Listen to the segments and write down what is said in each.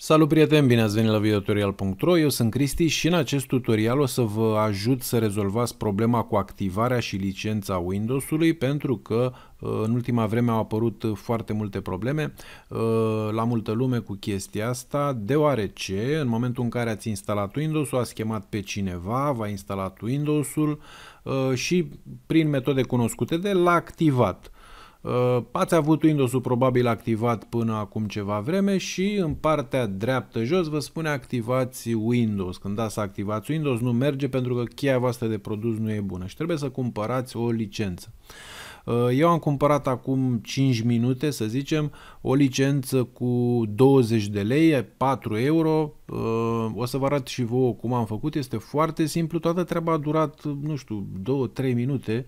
Salut prieteni, bine ați venit la videotutorial.ro, eu sunt Cristi și în acest tutorial o să vă ajut să rezolvați problema cu activarea și licența Windows-ului pentru că uh, în ultima vreme au apărut foarte multe probleme uh, la multă lume cu chestia asta, deoarece în momentul în care ați instalat Windows-ul, ați chemat pe cineva, v-a instalat Windows-ul uh, și prin metode cunoscute de l-a activat Uh, ați avut Windows-ul probabil activat până acum ceva vreme și în partea dreaptă jos vă spune activați Windows. Când dați să activați Windows nu merge pentru că cheia voastră de produs nu e bună și trebuie să cumpărați o licență. Uh, eu am cumpărat acum 5 minute, să zicem, o licență cu 20 de lei, 4 euro. Uh, o să vă arăt și vouă cum am făcut, este foarte simplu, toată treaba a durat, nu știu, 2-3 minute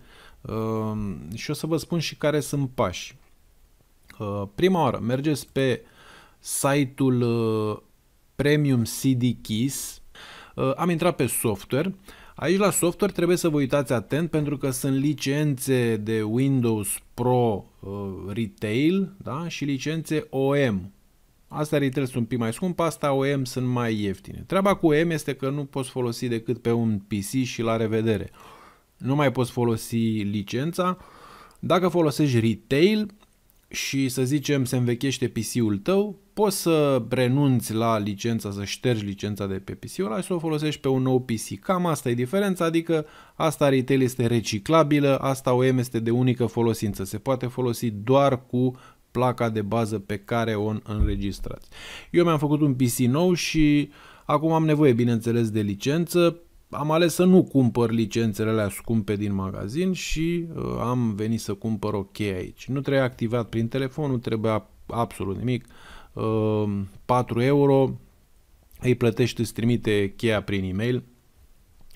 Ehm, și o să vă spun și care sunt pași. Ehm, prima oară, mergeți pe site-ul ehm, Premium CD Keys. Am intrat pe software. Aici la software trebuie să vă uitați atent pentru că sunt licențe de Windows Pro Retail da? și licențe OM. Astea retail sunt un pic mai scump, asta OM sunt mai ieftine. Treaba cu OM este că nu poți folosi decât pe un PC și la revedere nu mai poți folosi licența. Dacă folosești retail și să zicem se învechește PC-ul tău, poți să renunți la licența, să ștergi licența de pe PC-ul ăla și să o folosești pe un nou PC. Cam asta e diferența, adică asta retail este reciclabilă, asta OEM este de unică folosință. Se poate folosi doar cu placa de bază pe care o înregistrați. Eu mi-am făcut un PC nou și acum am nevoie, bineînțeles, de licență am ales să nu cumpăr licențele alea scumpe din magazin și uh, am venit să cumpăr o cheie aici. Nu trebuie activat prin telefon, nu trebuie absolut nimic. Uh, 4 euro, îi plătești, îți trimite cheia prin e-mail,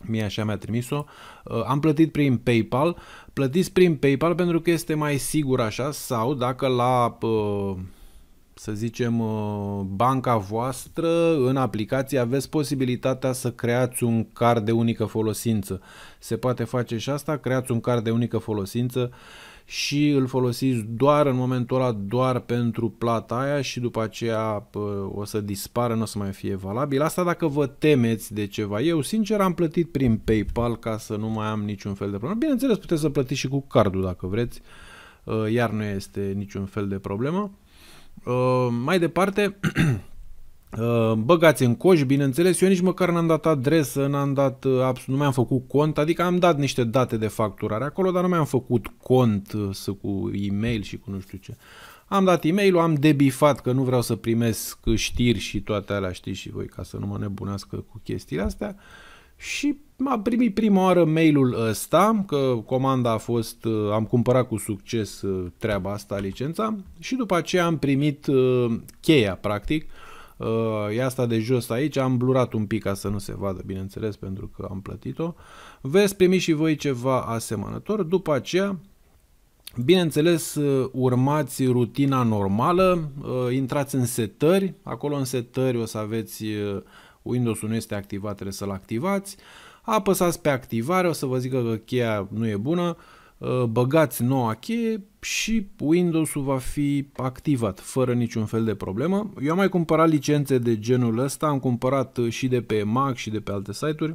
mie așa mi-a trimis-o. Uh, am plătit prin PayPal, plătiți prin PayPal pentru că este mai sigur așa sau dacă la... Uh, să zicem, uh, banca voastră, în aplicație aveți posibilitatea să creați un card de unică folosință. Se poate face și asta, creați un card de unică folosință și îl folosiți doar în momentul ăla, doar pentru plata aia și după aceea uh, o să dispară, nu o să mai fie valabil. Asta dacă vă temeți de ceva. Eu, sincer, am plătit prin PayPal ca să nu mai am niciun fel de problemă. Bineînțeles, puteți să plătiți și cu cardul dacă vreți, uh, iar nu este niciun fel de problemă. Uh, mai departe, uh, băgați în coș, bineînțeles, eu nici măcar n-am dat adresă, n-am dat, uh, nu mi-am făcut cont, adică am dat niște date de facturare acolo, dar nu mi-am făcut cont să, cu e-mail și cu nu știu ce. Am dat e-mail-ul, am debifat că nu vreau să primesc știri și toate alea, știți și voi, ca să nu mă nebunească cu chestiile astea. Uh, și am primit prima oară mailul ăsta că comanda a fost, uh, am cumpărat cu succes uh, treaba asta, licența și după aceea am primit uh, cheia practic E asta de jos aici, am blurat un pic ca să nu se vadă, bineînțeles, pentru că am plătit-o. Veți primi și voi ceva asemănător. După aceea, bineînțeles, urmați rutina normală, intrați în setări. Acolo în setări o să aveți Windows-ul nu este activat, trebuie să-l activați. Apăsați pe activare, o să vă zică că cheia nu e bună, uh, băgați noua cheie și Windows-ul va fi activat fără niciun fel de problemă. Eu am mai cumpărat licențe de genul ăsta, am cumpărat uh, și de pe Mac și de pe alte site-uri,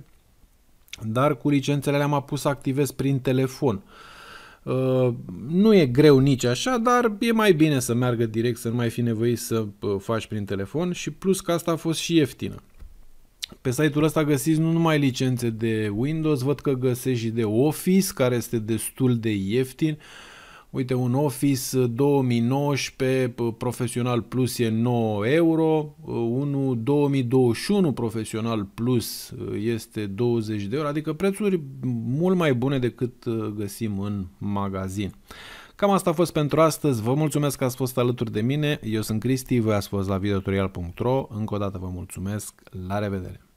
dar cu licențele le-am apus să activez prin telefon. Uh, nu e greu nici așa, dar e mai bine să meargă direct, să nu mai fi nevoie să uh, faci prin telefon și plus că asta a fost și ieftină. Pe site-ul ăsta găsiți nu numai licențe de Windows, văd că găsești și de Office, care este destul de ieftin. Uite, un Office 2019 uh, uh, Profesional Plus e 9 euro, uh, unul 2021 Profesional Plus este 20 de euro, adică prețuri mult mai bune decât găsim în magazin. Cam asta a fost pentru astăzi, vă mulțumesc că ați fost alături de mine, eu sunt Cristi, voi ați fost la videotutorial.ro, încă o dată vă mulțumesc, la revedere!